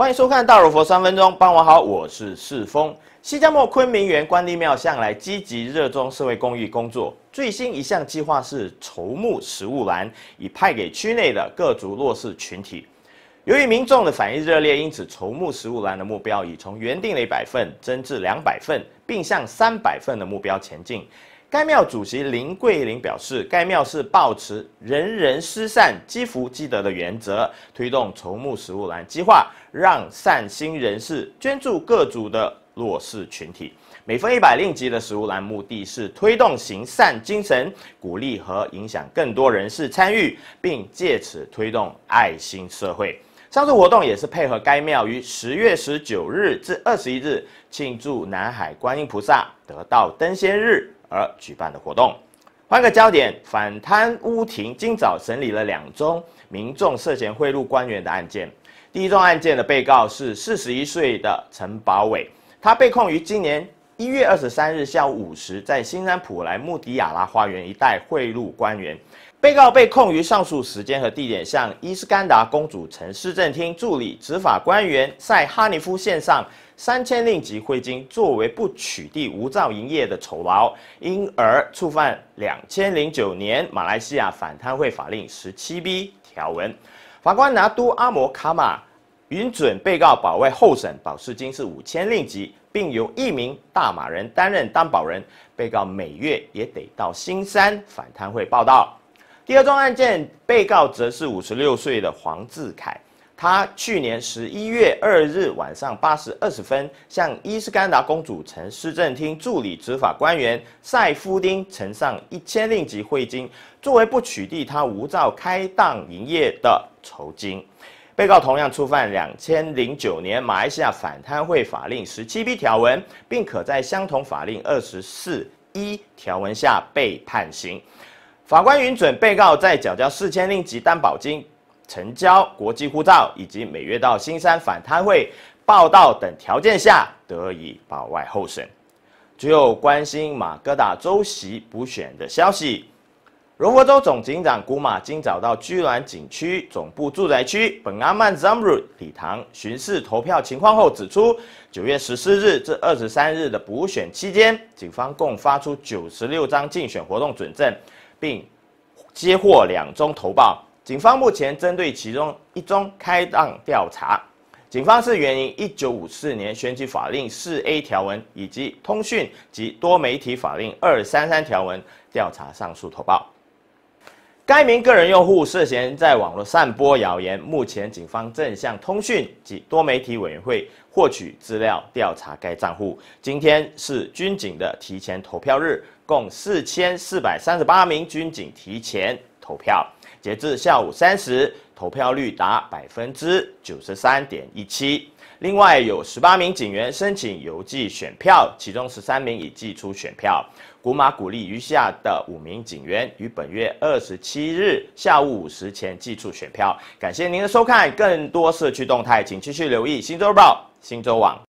欢迎收看《大儒佛三分钟》，傍晚好，我是世峰。西加莫昆明园关帝庙向来积极热衷社会公益工作，最新一项计划是筹募食物篮，已派给区内的各族弱势群体。由于民众的反应热烈，因此筹募食物篮的目标已从原定的一百份增至两百份，并向三百份的目标前进。该庙主席林桂林表示，该庙是抱持“人人施善，积福积德”的原则，推动筹募食物篮计划，让善心人士捐助各族的弱势群体。每分一百令吉的食物栏，目的是推动行善精神，鼓励和影响更多人士参与，并借此推动爱心社会。上述活动也是配合该庙于十月十九日至二十一日庆祝南海观音菩萨得道登仙日。而举办的活动，换个焦点，反贪污庭今早审理了两宗民众涉嫌贿赂官员的案件。第一宗案件的被告是四十一岁的陈宝伟，他被控于今年。一月二十三日下午五时，在新山普莱穆迪亚拉花园一带贿赂官员，被告被控于上述时间和地点向伊斯干达公主城市政厅助理执法官员塞哈尼夫献上三千令吉汇金，作为不取缔无照营业的酬劳，因而触犯两千零九年马来西亚反贪会法令十七 B 条文。法官拿督阿摩卡马。允准被告保外候审，保释金是五千令吉，并由一名大马人担任担保人。被告每月也得到新山反贪会报道。第二宗案件，被告则是五十六岁的黄志凯。他去年十一月二日晚上八时二十分，向伊斯干达公主城市政厅助理执法官员塞夫丁呈上一千令吉汇金，作为不取缔他无照开档营业的酬金。被告同样触犯两千零九年马来西亚反贪会法令十七 B 条文，并可在相同法令二十四一条文下被判刑。法官允准被告在缴交四千令吉担保金、成交国际护照以及每月到新山反贪会报道等条件下，得以保外候审。就关心马哥达州席补选的消息。荣国州总警长古马今早到居銮警区总部住宅区本阿曼 Zamrud 礼堂巡视投票情况后指出，九月十四日至二十三日的补选期间，警方共发出九十六张竞选活动准证，并接获两宗投报。警方目前针对其中一宗开档调查。警方是援引一九五四年选举法令四 A 条文以及通讯及多媒体法令二三三条文调查上述投报。该名个人用户涉嫌在网络散播谣言，目前警方正向通讯及多媒体委员会获取资料调查该账户。今天是军警的提前投票日，共四千四百三十八名军警提前投票，截至下午三时。投票率达百分之九十三点一七，另外有十八名警员申请邮寄选票，其中十三名已寄出选票。古马鼓励余下的五名警员于本月二十七日下午五时前寄出选票。感谢您的收看，更多社区动态，请继续留意《新洲报》新洲网。